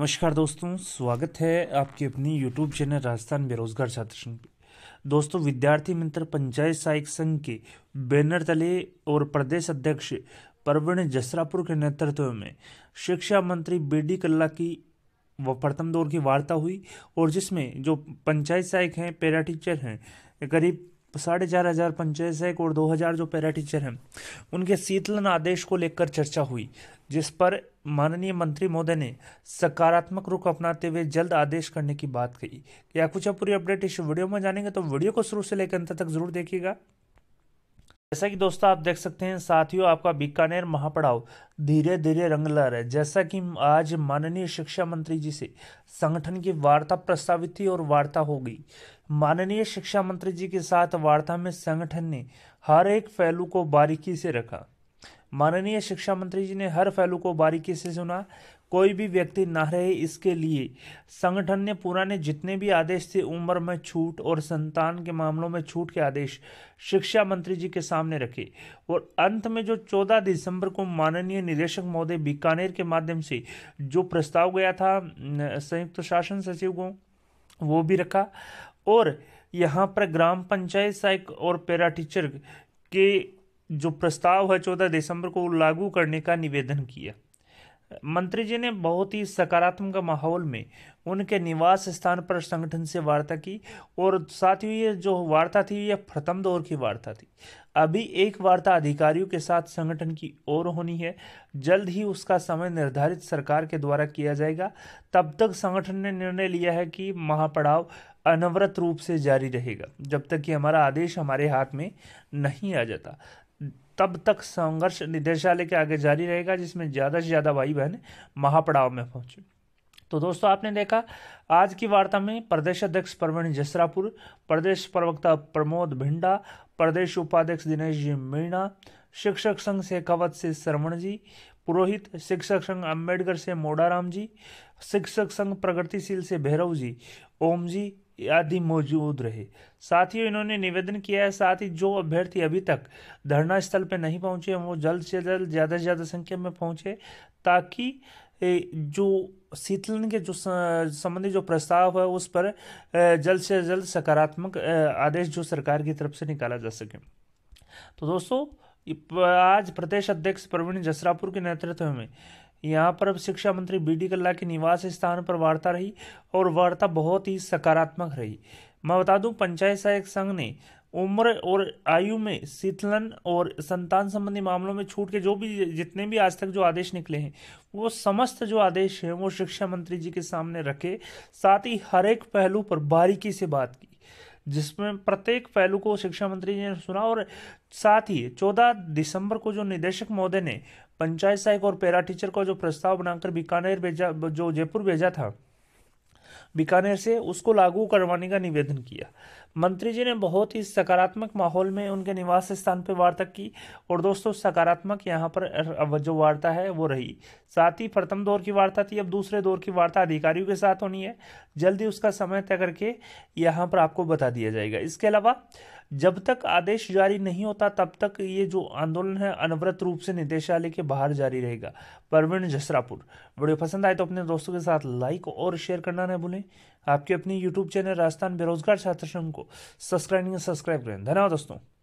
नमस्कार दोस्तों स्वागत है आपके अपनी यूट्यूब चैनल राजस्थान बेरोजगार छात्र संघ दोस्तों विद्यार्थी मित्र पंचायत सहायक संघ के बैनर तले और प्रदेश अध्यक्ष परवीण जसरापुर के नेतृत्व में शिक्षा मंत्री बी डी कल्ला की व प्रथम दौर की वार्ता हुई और जिसमें जो पंचायत सहायक हैं पैरा टीचर हैं करीब तो साढ़े चार हजार पंचायत सहायक और दो हजार जो पैरा टीचर हैं उनके शीतलन आदेश को लेकर चर्चा हुई जिस पर माननीय मंत्री महोदय ने सकारात्मक रुख अपनाते हुए जल्द आदेश करने की बात कही क्या कुछ पूरी अपडेट इस वीडियो में जानेंगे तो वीडियो को शुरू से लेकर अंत तक जरूर देखिएगा जैसा कि दोस्तों आप देख सकते हैं साथियों आपका बीकानेर महापड़ाव धीरे धीरे रंग ला रहा है जैसा कि आज माननीय शिक्षा मंत्री जी से संगठन की वार्ता प्रस्तावित थी और वार्ता हो गई माननीय शिक्षा मंत्री जी के साथ वार्ता में संगठन ने हर एक पहलू को बारीकी से रखा माननीय शिक्षा मंत्री जी ने हर पहलू को बारीकी से सुना कोई भी व्यक्ति ना रहे इसके लिए संगठन ने पुराने जितने भी आदेश थे उम्र में छूट और संतान के मामलों में छूट के आदेश शिक्षा मंत्री जी के सामने रखे और अंत में जो 14 दिसंबर को माननीय निदेशक महोदय बीकानेर के माध्यम से जो प्रस्ताव गया था संयुक्त शासन सचिव को वो भी रखा और यहाँ पर ग्राम पंचायत सहायक और पैरा टीचर के जो प्रस्ताव है चौदह दिसंबर को लागू करने का निवेदन किया मंत्री जी ने बहुत ही सकारात्मक माहौल में उनके निवास स्थान पर संगठन से वार्ता की और साथ ही ये जो वार्ता थी यह प्रथम दौर की वार्ता थी अभी एक वार्ता अधिकारियों के साथ संगठन की ओर होनी है जल्द ही उसका समय निर्धारित सरकार के द्वारा किया जाएगा तब तक संगठन ने निर्णय लिया है कि महापड़ाव अनवरत रूप से जारी रहेगा जब तक कि हमारा आदेश हमारे हाथ में नहीं आ जाता तब तक संघर्ष निदेशालय के आगे जारी रहेगा जिसमें ज़्यादा से ज़्यादा भाई बहन महापड़ाव में पहुंचे तो दोस्तों आपने देखा आज की वार्ता में प्रदेश अध्यक्ष प्रवीण जसरापुर प्रदेश प्रवक्ता प्रमोद भिंडा प्रदेश उपाध्यक्ष दिनेश जी मीणा शिक्षक संघ से कवत से श्रवण जी पुरोहित शिक्षक संघ अम्बेडकर से मोडाराम जी शिक्षक संघ प्रगतिशील से भैरव जी ओम जी आदि मौजूद रहे साथ ही इन्होंने निवेदन किया है साथ ही जो अभ्यर्थी अभी तक धरना स्थल पर नहीं पहुंचे वो जल्द से जल्द ज़्यादा से ज़्यादा संख्या में पहुंचे ताकि जो शीतलन के जो संबंधी जो प्रस्ताव है उस पर जल्द से जल्द सकारात्मक आदेश जो सरकार की तरफ से निकाला जा सके तो दोस्तों आज प्रदेश अध्यक्ष प्रवीण जसरापुर के नेतृत्व में यहाँ पर अब शिक्षा मंत्री बी डी कल्ला के निवास स्थान पर वार्ता रही और वार्ता बहुत ही सकारात्मक रही मैं बता दूं पंचायत सहायक संघ ने उम्र और आयु में शीतलन और संतान संबंधी मामलों में छूट के जो भी जितने भी आज तक जो आदेश निकले हैं वो समस्त जो आदेश हैं वो शिक्षा मंत्री जी के सामने रखे साथ ही हर एक पहलू पर बारीकी से बात की जिसमें प्रत्येक पहलू को शिक्षा मंत्री जी ने सुना और साथ ही चौदह दिसंबर को जो निदेशक महोदय ने पंचायत सहायक और पैरा टीचर को जो प्रस्ताव बनाकर बीकानेर भेजा जो जयपुर भेजा था बीकानेर से उसको लागू करवाने का निवेदन किया मंत्री जी ने बहुत ही सकारात्मक माहौल में उनके निवास स्थान पर वार्ता की और दोस्तों सकारात्मक यहाँ पर जो वार्ता है वो रही साथ ही प्रथम दौर की वार्ता थी अब दूसरे दौर की वार्ता अधिकारियों के साथ होनी है जल्दी उसका समय तय करके यहाँ पर आपको बता दिया जाएगा इसके अलावा जब तक आदेश जारी नहीं होता तब तक ये जो आंदोलन है अनवरत रूप से निदेशालय के बाहर जारी रहेगा परवीन जसरापुर वीडियो पसंद आए तो अपने दोस्तों के साथ लाइक और शेयर करना न भूलें आपके अपनी यूट्यूब चैनल राजस्थान बेरोजगार छात्र संघ को सब्सक्राइब सब्सक्राइब करें धन्यवाद दोस्तों